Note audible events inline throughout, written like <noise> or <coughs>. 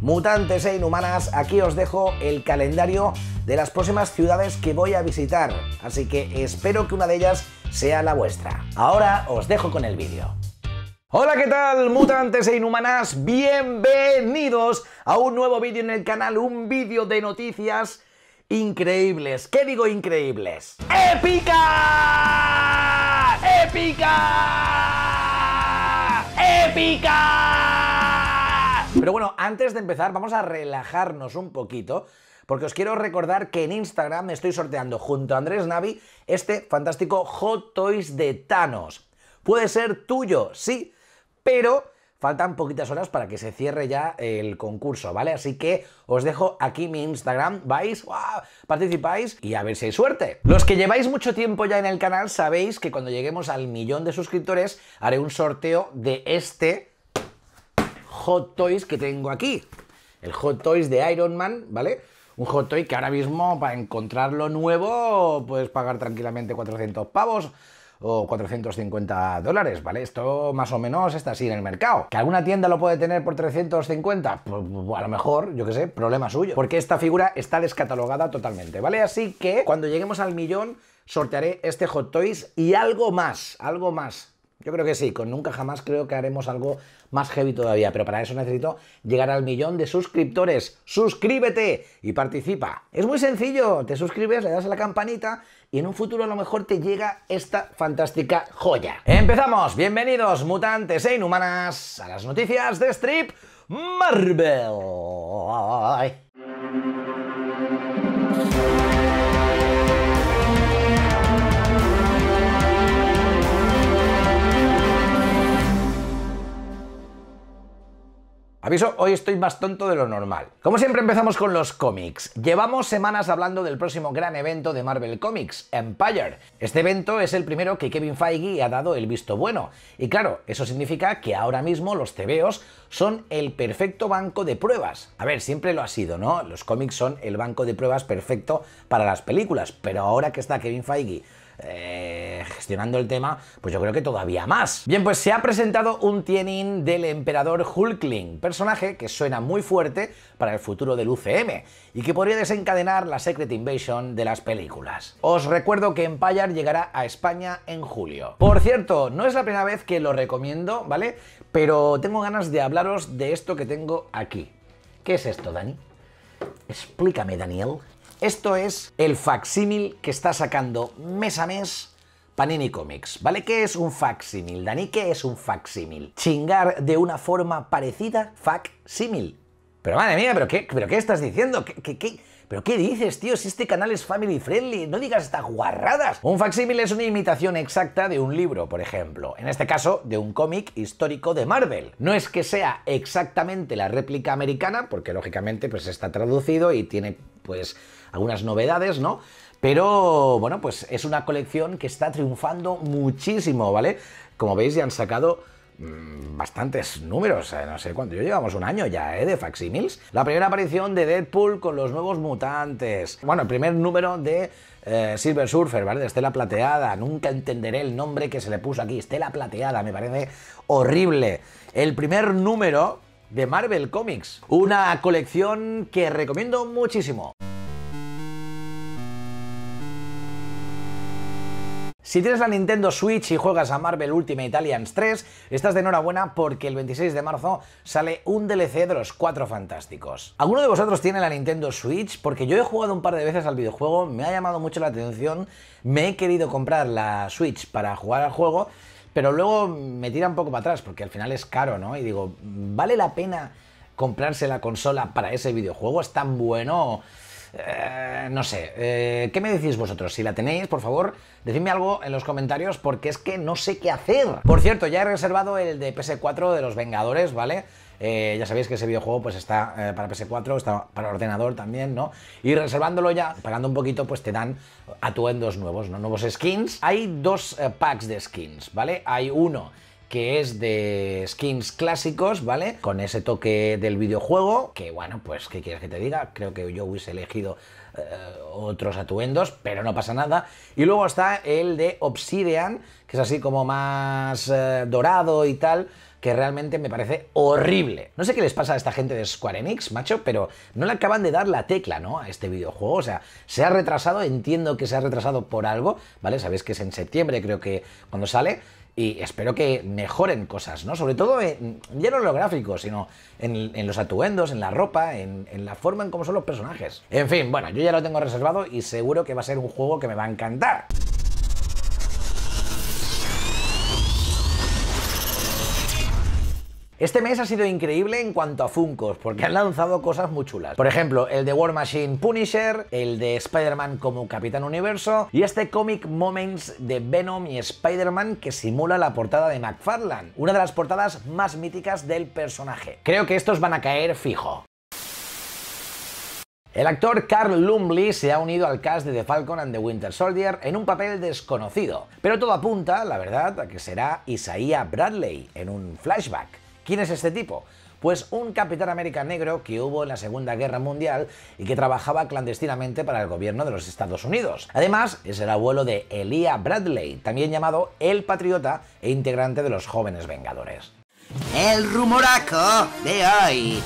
mutantes e inhumanas, aquí os dejo el calendario de las próximas ciudades que voy a visitar, así que espero que una de ellas sea la vuestra. Ahora os dejo con el vídeo. Hola, ¿qué tal, mutantes e inhumanas? Bienvenidos a un nuevo vídeo en el canal, un vídeo de noticias increíbles. ¿Qué digo increíbles? ¡Épica! ¡Épica! ¡Épica! Pero bueno, antes de empezar, vamos a relajarnos un poquito porque os quiero recordar que en Instagram estoy sorteando junto a Andrés Navi este fantástico Hot Toys de Thanos. Puede ser tuyo, sí, pero faltan poquitas horas para que se cierre ya el concurso, ¿vale? Así que os dejo aquí mi Instagram, vais, participáis y a ver si hay suerte. Los que lleváis mucho tiempo ya en el canal sabéis que cuando lleguemos al millón de suscriptores haré un sorteo de este Hot Toys que tengo aquí. El Hot Toys de Iron Man, ¿vale? Un Hot Toy que ahora mismo, para encontrarlo nuevo, puedes pagar tranquilamente 400 pavos o 450 dólares, ¿vale? Esto más o menos está así en el mercado. ¿Que alguna tienda lo puede tener por 350? Pues, pues a lo mejor, yo qué sé, problema suyo. Porque esta figura está descatalogada totalmente, ¿vale? Así que cuando lleguemos al millón sortearé este Hot Toys y algo más, algo más. Yo creo que sí, con nunca jamás creo que haremos algo más heavy todavía, pero para eso necesito llegar al millón de suscriptores. Suscríbete y participa. Es muy sencillo, te suscribes, le das a la campanita y en un futuro a lo mejor te llega esta fantástica joya. Empezamos, bienvenidos mutantes e inhumanas a las noticias de Strip Marvel. Aviso, hoy estoy más tonto de lo normal. Como siempre empezamos con los cómics. Llevamos semanas hablando del próximo gran evento de Marvel Comics, Empire. Este evento es el primero que Kevin Feige ha dado el visto bueno. Y claro, eso significa que ahora mismo los CBOs son el perfecto banco de pruebas. A ver, siempre lo ha sido, ¿no? Los cómics son el banco de pruebas perfecto para las películas, pero ahora que está Kevin Feige eh, gestionando el tema, pues yo creo que todavía más. Bien, pues se ha presentado un Tienin del emperador Hulkling, personaje que suena muy fuerte para el futuro del UCM y que podría desencadenar la Secret Invasion de las películas. Os recuerdo que Empire llegará a España en julio. Por cierto, no es la primera vez que lo recomiendo, ¿vale? Pero tengo ganas de hablaros de esto que tengo aquí. ¿Qué es esto, Dani? Explícame, Daniel. Esto es el facsímil que está sacando mes a mes Panini Comics, ¿vale? ¿Qué es un facsímil? Dani, ¿qué es un facsímil? Chingar de una forma parecida, facsímil. Pero madre mía, ¿pero qué, pero qué estás diciendo? ¿Qué, pero qué dices, tío? Si este canal es family friendly, no digas estas guarradas. Un facsímil es una imitación exacta de un libro, por ejemplo. En este caso, de un cómic histórico de Marvel. No es que sea exactamente la réplica americana, porque lógicamente pues está traducido y tiene pues algunas novedades, ¿no? Pero bueno, pues es una colección que está triunfando muchísimo, ¿vale? Como veis ya han sacado mm, bastantes números, eh, no sé cuánto, yo llevamos un año ya, ¿eh? De facsimiles. La primera aparición de Deadpool con los nuevos mutantes. Bueno, el primer número de eh, Silver Surfer, ¿vale? De Estela Plateada. Nunca entenderé el nombre que se le puso aquí. Estela Plateada, me parece horrible. El primer número de Marvel Comics. Una colección que recomiendo muchísimo. Si tienes la Nintendo Switch y juegas a Marvel Ultimate Italians 3, estás de enhorabuena porque el 26 de marzo sale un DLC de los Cuatro Fantásticos. ¿Alguno de vosotros tiene la Nintendo Switch? Porque yo he jugado un par de veces al videojuego, me ha llamado mucho la atención, me he querido comprar la Switch para jugar al juego pero luego me tira un poco para atrás, porque al final es caro, ¿no? Y digo, ¿vale la pena comprarse la consola para ese videojuego? ¿Es tan bueno? Eh, no sé, eh, ¿qué me decís vosotros? Si la tenéis, por favor, decidme algo en los comentarios porque es que no sé qué hacer. Por cierto, ya he reservado el de PS4 de los Vengadores, ¿vale? Eh, ya sabéis que ese videojuego pues está eh, para PS4, está para ordenador también, ¿no? Y reservándolo ya, pagando un poquito, pues te dan atuendos nuevos, ¿no? Nuevos skins. Hay dos eh, packs de skins, ¿vale? Hay uno que es de skins clásicos, ¿vale? Con ese toque del videojuego, que bueno, pues, ¿qué quieres que te diga? Creo que yo hubiese elegido otros atuendos, pero no pasa nada. Y luego está el de Obsidian, que es así como más dorado y tal, que realmente me parece horrible. No sé qué les pasa a esta gente de Square Enix, macho, pero no le acaban de dar la tecla, ¿no? A este videojuego. O sea, se ha retrasado, entiendo que se ha retrasado por algo, ¿vale? Sabéis que es en septiembre, creo que cuando sale y espero que mejoren cosas, ¿no? Sobre todo ya no en lo gráfico, sino en, los atuendos, en la ropa, en, la forma en cómo son los personajes. En fin, bueno, yo ya lo tengo reservado y seguro que va a ser un juego que me va a encantar. Este mes ha sido increíble en cuanto a Funkos, porque han lanzado cosas muy chulas. Por ejemplo, el de War Machine Punisher, el de Spider-Man como Capitán Universo y este Comic Moments de Venom y Spider-Man que simula la portada de McFarlane, una de las portadas más míticas del personaje. Creo que estos van a caer fijo. El actor Carl Lumley se ha unido al cast de The Falcon and the Winter Soldier en un papel desconocido, pero todo apunta, la verdad, a que será Isaiah Bradley en un flashback. ¿Quién es este tipo? Pues un Capitán América negro que hubo en la Segunda Guerra Mundial y que trabajaba clandestinamente para el gobierno de los Estados Unidos. Además, es el abuelo de Elia Bradley, también llamado El Patriota e integrante de los Jóvenes Vengadores. El rumoraco de hoy.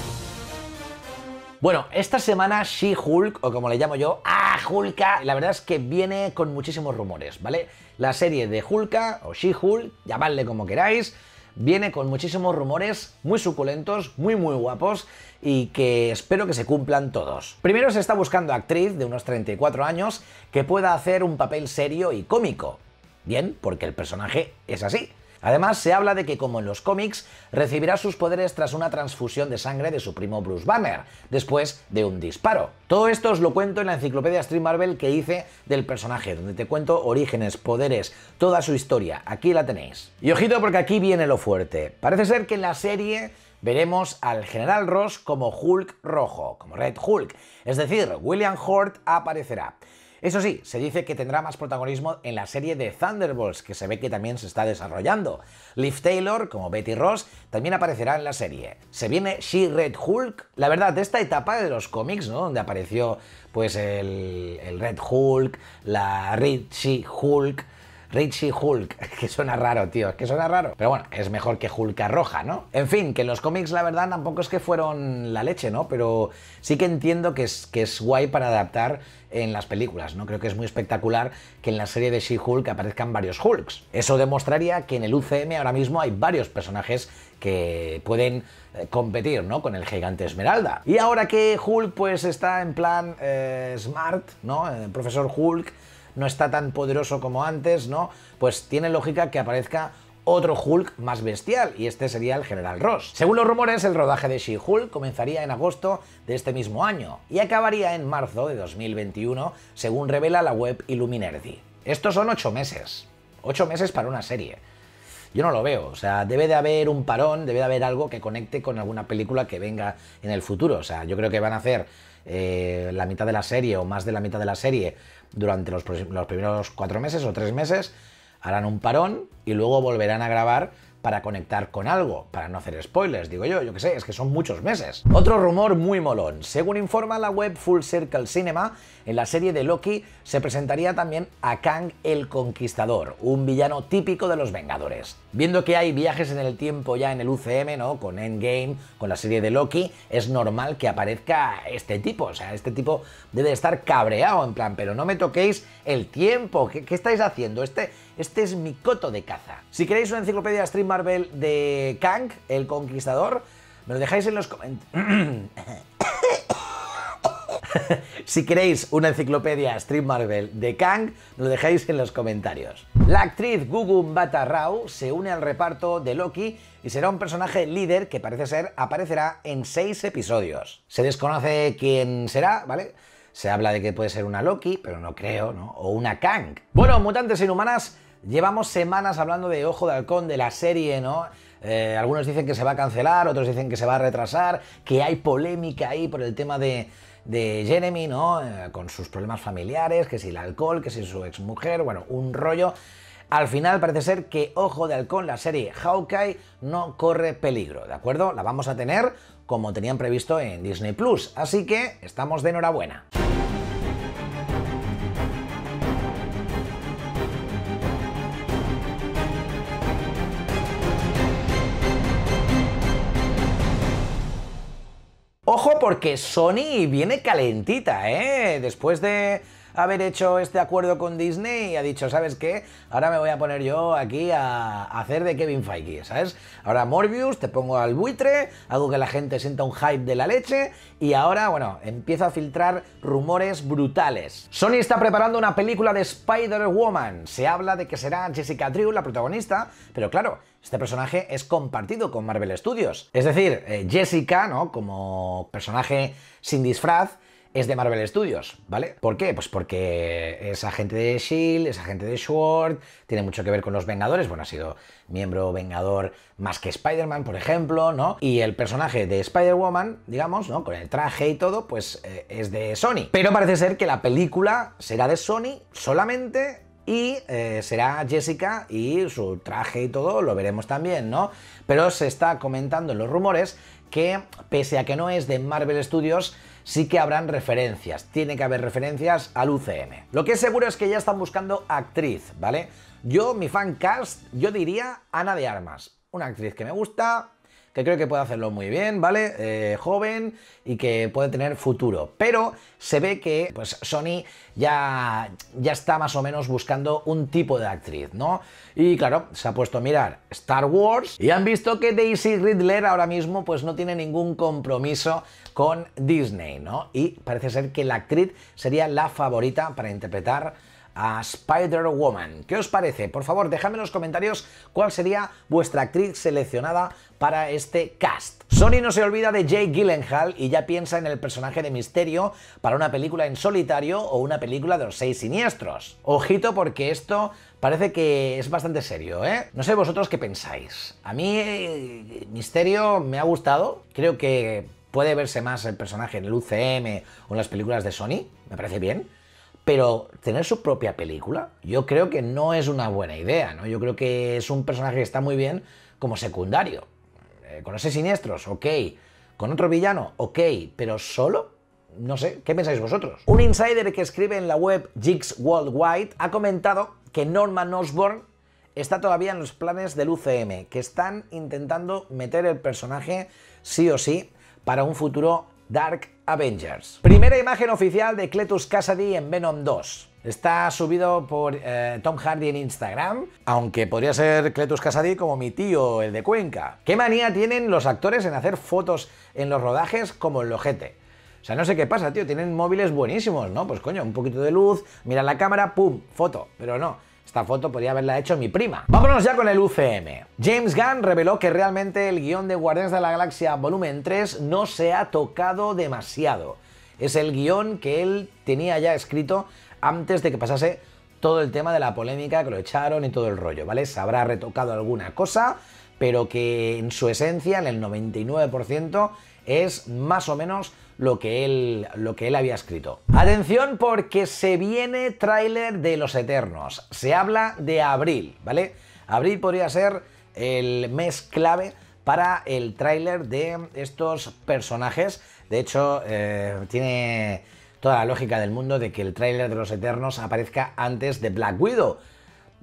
Bueno, esta semana She-Hulk, o como le llamo yo, ¡Ah, Hulka! La verdad es que viene con muchísimos rumores, ¿vale? La serie de Hulka, o She-Hulk, llamadle como queráis, viene con muchísimos rumores muy suculentos, muy muy guapos y que espero que se cumplan todos. Primero se está buscando actriz de unos 34 años que pueda hacer un papel serio y cómico. Bien, porque el personaje es así Además, se habla de que, como en los cómics, recibirá sus poderes tras una transfusión de sangre de su primo Bruce Banner, después de un disparo. Todo esto os lo cuento en la enciclopedia Street Marvel que hice del personaje, donde te cuento orígenes, poderes, toda su historia. Aquí la tenéis. Y ojito porque aquí viene lo fuerte. Parece ser que en la serie veremos al General Ross como Hulk rojo, como Red Hulk. Es decir, William Hort aparecerá. Eso sí, se dice que tendrá más protagonismo en la serie de Thunderbolts, que se ve que también se está desarrollando. Liv Taylor, como Betty Ross, también aparecerá en la serie. Se viene She-Red Hulk. La verdad, esta etapa de los cómics, ¿no? Donde apareció pues el, el Red Hulk, la Red She-Hulk, Richie Hulk, <laughs> que suena raro, tío, es que suena raro. Pero bueno, es mejor que Hulk roja, ¿no? En fin, que los cómics, la verdad, tampoco es que fueron la leche, ¿no? Pero sí que entiendo que es, que es guay para adaptar en las películas, ¿no? Creo que es muy espectacular que en la serie de She-Hulk aparezcan varios Hulks. Eso demostraría que en el UCM ahora mismo hay varios personajes que pueden eh, competir, ¿no? Con el gigante Esmeralda. Y ahora que Hulk pues está en plan eh, smart, ¿no? El eh, profesor Hulk no está tan poderoso como antes, ¿no? Pues tiene lógica que aparezca otro Hulk más bestial, y este sería el General Ross. Según los rumores, el rodaje de She-Hulk comenzaría en agosto de este mismo año y acabaría en marzo de 2021, según revela la web Illuminerdi. Estos son ocho meses. Ocho meses para una serie. Yo no lo veo, o sea, debe de haber un parón, debe de haber algo que conecte con alguna película que venga en el futuro. O sea, yo creo que van a hacer eh, la mitad de la serie o más de la mitad de la serie durante los, los primeros cuatro meses o tres meses, harán un parón y luego volverán a grabar para conectar con algo, para no hacer spoilers, digo yo, yo que sé, es que son muchos meses. Otro rumor muy molón. Según informa la web Full Circle Cinema, en la serie de Loki se presentaría también a Kang el Conquistador, un villano típico de los Vengadores. Viendo que hay viajes en el tiempo ya en el UCM, ¿no? Con Endgame, con la serie de Loki, es normal que aparezca este tipo. O sea, este tipo debe estar cabreado, en plan, pero no me toquéis el tiempo, ¿qué, qué estáis haciendo? Este, este es mi coto de caza. Si queréis una enciclopedia Street Marvel de Kang, el conquistador, me lo dejáis en los comentarios. <coughs> si queréis una enciclopedia Street Marvel de Kang, me lo dejáis en los comentarios. La actriz Gugu Mbata Rao se une al reparto de Loki y será un personaje líder que parece ser aparecerá en seis episodios. Se desconoce quién será, ¿vale? Se habla de que puede ser una Loki, pero no creo, ¿no? O una Kang. Bueno, mutantes inhumanas, Llevamos semanas hablando de Ojo de Halcón, de la serie, ¿no? Eh, algunos dicen que se va a cancelar, otros dicen que se va a retrasar, que hay polémica ahí por el tema de, Jeremy, ¿no? Eh, con sus problemas familiares, que si el alcohol, que si su exmujer, bueno, un rollo. Al final parece ser que Ojo de Halcón, la serie Hawkeye, no corre peligro, ¿de acuerdo? La vamos a tener como tenían previsto en Disney Plus, así que estamos de enhorabuena. Ojo porque Sony viene calentita, ¿eh? Después de haber hecho este acuerdo con Disney y ha dicho, ¿sabes qué? Ahora me voy a poner yo aquí a, hacer de Kevin Feige, ¿sabes? Ahora Morbius, te pongo al buitre, hago que la gente sienta un hype de la leche y ahora, bueno, empiezo a filtrar rumores brutales. Sony está preparando una película de Spider-Woman. Se habla de que será Jessica Drew la protagonista, pero claro, este personaje es compartido con Marvel Studios. Es decir, eh, Jessica, ¿no? Como personaje sin disfraz, es de Marvel Studios, ¿vale? ¿Por qué? Pues porque es agente de Shield, es agente de Sword, tiene mucho que ver con los Vengadores, bueno, ha sido miembro Vengador más que Spider-Man, por ejemplo, ¿no? Y el personaje de Spider-Woman, digamos, ¿no? Con el traje y todo, pues eh, es de Sony. Pero parece ser que la película será de Sony solamente y eh, será Jessica y su traje y todo, lo veremos también, ¿no? Pero se está comentando en los rumores que, pese a que no es de Marvel Studios, sí que habrán referencias. Tiene que haber referencias al UCM. Lo que es seguro es que ya están buscando actriz, ¿vale? Yo, mi fan cast, yo diría Ana de Armas. Una actriz que me gusta, que creo que puede hacerlo muy bien, ¿vale? Eh, joven y que puede tener futuro. Pero se ve que pues, Sony ya, ya está más o menos buscando un tipo de actriz, ¿no? Y claro, se ha puesto a mirar Star Wars y han visto que Daisy Ridler ahora mismo pues no tiene ningún compromiso con Disney, ¿no? Y parece ser que la actriz sería la favorita para interpretar a Spider-Woman. ¿Qué os parece? Por favor, dejadme en los comentarios cuál sería vuestra actriz seleccionada para este cast. Sony no se olvida de Jake Gyllenhaal y ya piensa en el personaje de Misterio para una película en solitario o una película de los seis siniestros. Ojito porque esto parece que es bastante serio, ¿eh? No sé vosotros qué pensáis. A mí eh, Misterio me ha gustado, creo que puede verse más el personaje en el UCM o en las películas de Sony, me parece bien pero tener su propia película, yo creo que no es una buena idea, ¿no? Yo creo que es un personaje que está muy bien como secundario. Eh, con ese siniestros, ok. Con otro villano, ok. Pero solo, no sé, ¿qué pensáis vosotros? Un insider que escribe en la web Jigs Worldwide ha comentado que Norman Osborn está todavía en los planes del UCM, que están intentando meter el personaje sí o sí para un futuro Dark Avengers. Primera imagen oficial de Cletus Cassidy en Venom 2. Está subido por eh, Tom Hardy en Instagram, aunque podría ser Cletus Cassidy como mi tío, el de Cuenca. ¿Qué manía tienen los actores en hacer fotos en los rodajes como el lojete? O sea, no sé qué pasa, tío, tienen móviles buenísimos, ¿no? Pues coño, un poquito de luz, mira la cámara, pum, foto, pero no. Esta foto podría haberla hecho mi prima. Vámonos ya con el UCM. James Gunn reveló que realmente el guión de Guardianes de la Galaxia Volumen 3 no se ha tocado demasiado. Es el guión que él tenía ya escrito antes de que pasase todo el tema de la polémica, que lo echaron y todo el rollo, ¿vale? Se habrá retocado alguna cosa, pero que en su esencia, en el 99%, es más o menos lo que él, lo que él había escrito. Atención porque se viene tráiler de Los Eternos. Se habla de abril, ¿vale? Abril podría ser el mes clave para el tráiler de estos personajes. De hecho, eh, tiene toda la lógica del mundo de que el tráiler de Los Eternos aparezca antes de Black Widow.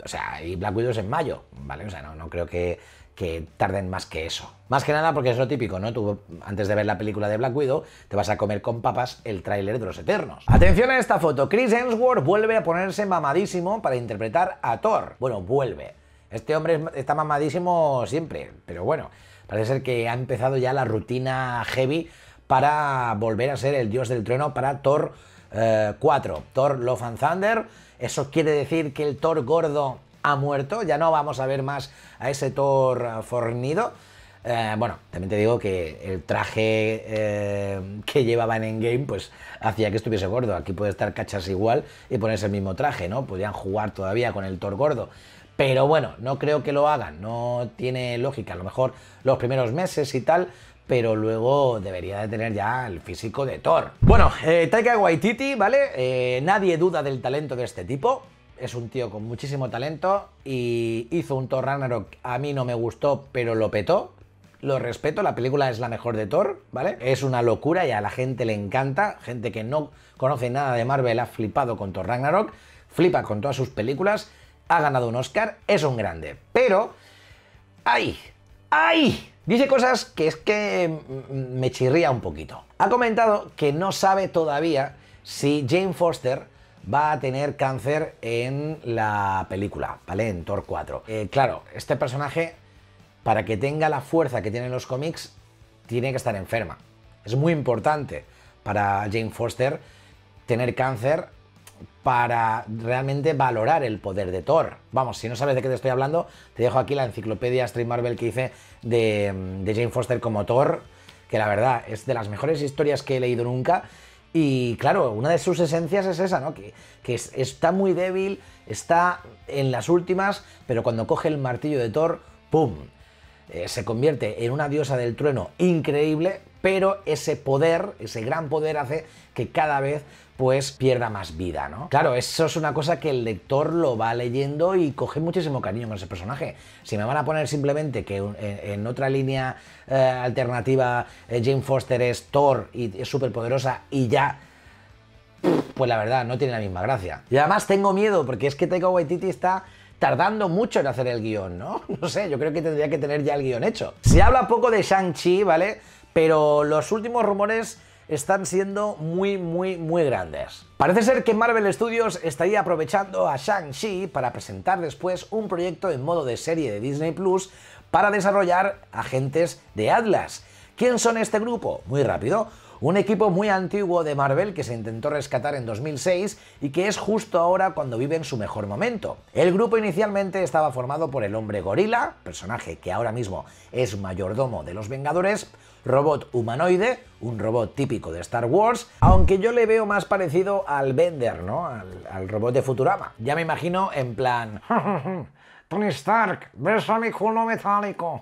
O sea, y Black Widow es en mayo, ¿vale? O sea, no, no creo que que tarden más que eso. Más que nada porque es lo típico, ¿no? Tú antes de ver la película de Black Widow te vas a comer con papas el tráiler de Los Eternos. Atención a esta foto, Chris Hemsworth vuelve a ponerse mamadísimo para interpretar a Thor. Bueno, vuelve. Este hombre está mamadísimo siempre, pero bueno, parece ser que ha empezado ya la rutina heavy para volver a ser el dios del trueno para Thor 4, eh, Thor Love and Thunder. Eso quiere decir que el Thor gordo ha muerto, ya no vamos a ver más a ese Thor fornido. Eh, bueno, también te digo que el traje eh, que llevaban en game, pues hacía que estuviese gordo. Aquí puede estar cachas igual y ponerse el mismo traje, ¿no? Podrían jugar todavía con el Thor gordo. Pero bueno, no creo que lo hagan, no tiene lógica. A lo mejor los primeros meses y tal, pero luego debería de tener ya el físico de Thor. Bueno, eh, Taika Waititi, ¿vale? nadie duda del talento de este tipo es un tío con muchísimo talento y hizo un Thor Ragnarok, a mí no me gustó, pero lo petó. Lo respeto, la película es la mejor de Thor, ¿vale? Es una locura y a la gente le encanta. Gente que no conoce nada de Marvel ha flipado con Thor Ragnarok, flipa con todas sus películas, ha ganado un Oscar, es un grande. Pero, ¡ay! ¡ay! Dice cosas que es que mm, mm, me chirría un poquito. Ha comentado que no sabe todavía si Jane Foster va a tener cáncer en la película, ¿vale? En Thor 4. Eh, claro, este personaje, para que tenga la fuerza que tienen los cómics, tiene que estar enferma. Es muy importante para Jane Foster tener cáncer para realmente valorar el poder de Thor. Vamos, si no sabes de qué te estoy hablando, te dejo aquí la enciclopedia Street Marvel que hice de, de Jane Foster como Thor, que la verdad es de las mejores historias que he leído nunca y claro, una de sus esencias es esa, ¿no? Que, que está muy débil, está en las últimas, pero cuando coge el martillo de Thor, ¡pum! Eh, se convierte en una diosa del trueno increíble, pero ese poder, ese gran poder hace que cada vez pues pierda más vida, ¿no? Claro, eso es una cosa que el lector lo va leyendo y coge muchísimo cariño con ese personaje. Si me van a poner simplemente que en, otra línea eh, alternativa eh, Jane Foster es Thor y es súper poderosa y ya pues la verdad, no tiene la misma gracia. Y además tengo miedo, porque es que Taika Waititi está tardando mucho en hacer el guión, ¿no? <laughs> No sé, yo creo que tendría que tener ya el guión hecho. Si habla poco de Shang-Chi, ¿vale? pero los últimos rumores están siendo muy, muy, muy grandes. Parece ser que Marvel Studios estaría aprovechando a Shang-Chi para presentar después un proyecto en modo de serie de Disney Plus para desarrollar agentes de Atlas. ¿Quién son este grupo? Muy rápido. Un equipo muy antiguo de Marvel que se intentó rescatar en 2006 y que es justo ahora cuando vive en su mejor momento. El grupo inicialmente estaba formado por el hombre gorila, personaje que ahora mismo es mayordomo de los Vengadores, robot humanoide, un robot típico de Star Wars, aunque yo le veo más parecido al Bender, ¿no? Al, robot de Futurama. Ya me imagino en plan... <laughs> Tony Stark, besa mi culo metálico.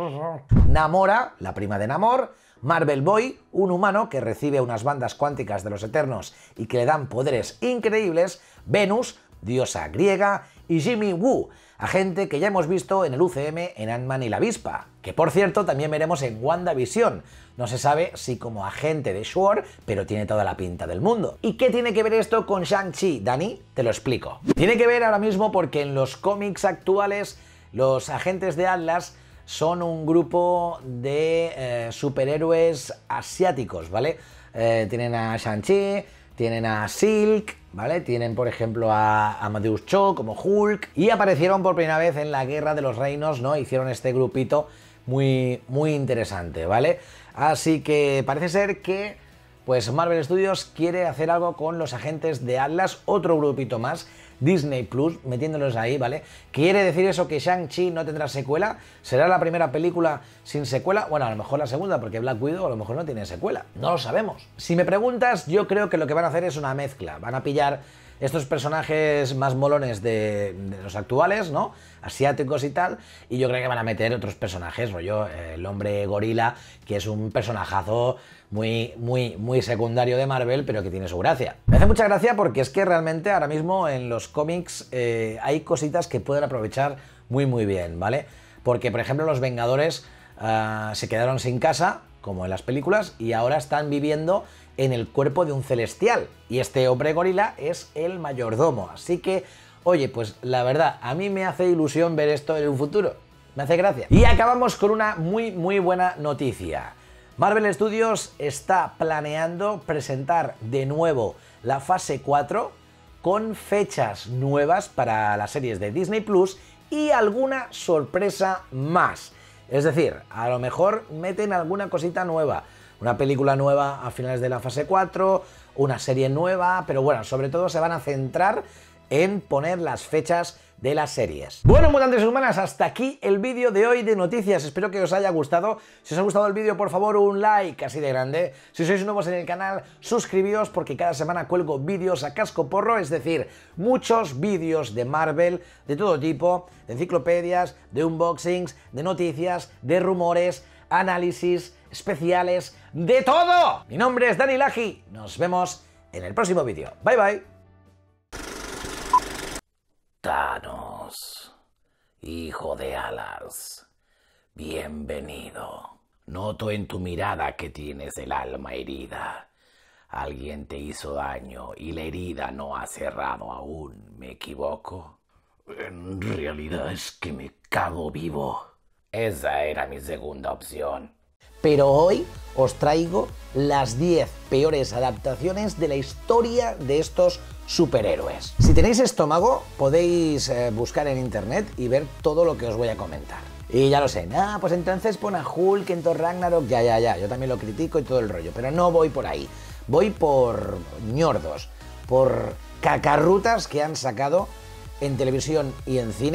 <laughs> Namora, la prima de Namor, Marvel Boy, un humano que recibe unas bandas cuánticas de los Eternos y que le dan poderes increíbles, Venus, diosa griega, y Jimmy Woo, agente gente que ya hemos visto en el UCM en Ant-Man y la avispa, que por cierto también veremos en WandaVision. No se sabe si como agente de Sword, pero tiene toda la pinta del mundo. ¿Y qué tiene que ver esto con Shang-Chi, Dani? Te lo explico. Tiene que ver ahora mismo porque en los cómics actuales los agentes de Atlas son un grupo de eh, superhéroes asiáticos, ¿vale? Eh, tienen a Shang-Chi, tienen a Silk, ¿vale? Tienen, por ejemplo, a Amadeus Cho como Hulk. Y aparecieron por primera vez en la Guerra de los Reinos, ¿no? Hicieron este grupito muy, muy interesante, ¿vale? Así que parece ser que pues Marvel Studios quiere hacer algo con los agentes de Atlas, otro grupito más, Disney Plus, metiéndolos ahí, ¿vale? ¿Quiere decir eso que Shang-Chi no tendrá secuela? ¿Será la primera película sin secuela? Bueno, a lo mejor la segunda, porque Black Widow a lo mejor no tiene secuela, no lo sabemos. Si me preguntas, yo creo que lo que van a hacer es una mezcla, van a pillar estos personajes más molones de, los actuales, ¿no? Asiáticos y tal. Y yo creo que van a meter otros personajes, rollo eh, el hombre gorila, que es un personajazo muy, muy, muy secundario de Marvel, pero que tiene su gracia. Me hace mucha gracia porque es que realmente ahora mismo en los cómics eh, hay cositas que pueden aprovechar muy, muy bien, ¿vale? Porque, por ejemplo, los Vengadores ah, se quedaron sin casa como en las películas, y ahora están viviendo en el cuerpo de un celestial. Y este hombre gorila es el mayordomo. Así que, oye, pues la verdad, a mí me hace ilusión ver esto en un futuro. Me hace gracia. Y acabamos con una muy, muy buena noticia. Marvel Studios está planeando presentar de nuevo la fase 4 con fechas nuevas para las series de Disney Plus y alguna sorpresa más. Es decir, a lo mejor meten alguna cosita nueva, una película nueva a finales de la fase 4, una serie nueva, pero bueno, sobre todo se van a centrar en poner las fechas de las series. Bueno, mutantes humanas, hasta aquí el vídeo de hoy de noticias. Espero que os haya gustado. Si os ha gustado el vídeo, por favor, un like así de grande. Si sois nuevos en el canal, suscribíos porque cada semana cuelgo vídeos a casco porro, es decir, muchos vídeos de Marvel, de todo tipo, de enciclopedias, de unboxings, de noticias, de rumores, análisis, especiales, de todo. Mi nombre es Dani Laji. Nos vemos en el próximo vídeo. Bye bye. Thanos, hijo de Alas, bienvenido. Noto en tu mirada que tienes el alma herida. Alguien te hizo daño y la herida no ha cerrado aún, ¿me equivoco? En realidad es que me cago vivo. Esa era mi segunda opción. Pero hoy os traigo las 10 peores adaptaciones de la historia de estos superhéroes. Si tenéis estómago, podéis eh, buscar en internet y ver todo lo que os voy a comentar. Y ya lo sé, nada ah, pues entonces pon a Hulk en Thor Ragnarok, ya, ya, ya, yo también lo critico y todo el rollo, pero no voy por ahí. Voy por ñordos, por cacarrutas que han sacado en televisión y en cine